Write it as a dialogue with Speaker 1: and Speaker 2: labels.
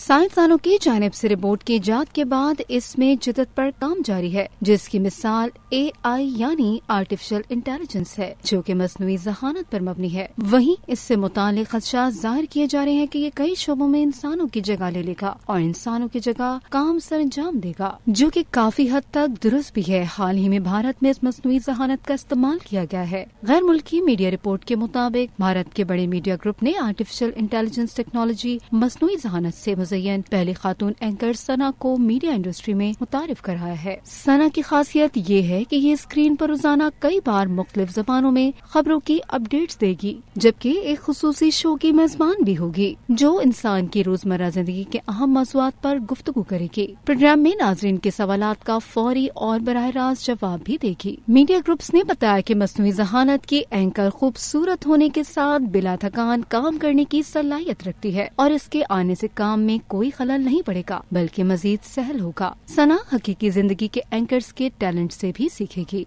Speaker 1: साइंसदानों की जानब से रिपोर्ट की जात के बाद इसमें जिदत पर काम जारी है जिसकी मिसाल ए आई यानी आर्टिफिशियल इंटेलिजेंस है जो कि मसनू जहानत पर मबनी है वहीं इससे मुतल खदशा जाहिर किए जा रहे हैं कि ये कई शोबों में इंसानों की जगह ले लेगा और इंसानों की जगह काम सर अंजाम देगा जो की काफी हद तक दुरुस्त भी है हाल ही में भारत में इस मसनू जहानत का इस्तेमाल किया गया है गैर मुल्की मीडिया रिपोर्ट के मुताबिक भारत के बड़े मीडिया ग्रुप ने आर्टिफिशियल इंटेलिजेंस टेक्नोलॉजी मसनू जहानत ऐसी मुजयन पहली खातून एंकर सना को मीडिया इंडस्ट्री में मुतारफ कराया है सना की खासियत ये है की ये स्क्रीन आरोप रोजाना कई बार मुख्तलि जबानों में खबरों की अपडेट देगी जबकि एक खसूस शो की मेजबान भी होगी जो इंसान की रोजमर्रा जिंदगी के अहम मौजूद आरोप गुफ्तु करेगी प्रोग्राम में नाजरीन के सवाल का फौरी और बरह रास्त जवाब भी देगी मीडिया ग्रुप ने बताया की मसनू जहानत की एंकर खूबसूरत होने के साथ बिला थकान काम करने की सलाहियत रखती है और इसके आने ऐसी काम में में कोई खलल नहीं पड़ेगा बल्कि मजीद सहल होगा सना हकीकी जिंदगी के एंकर्स के टैलेंट से भी सीखेगी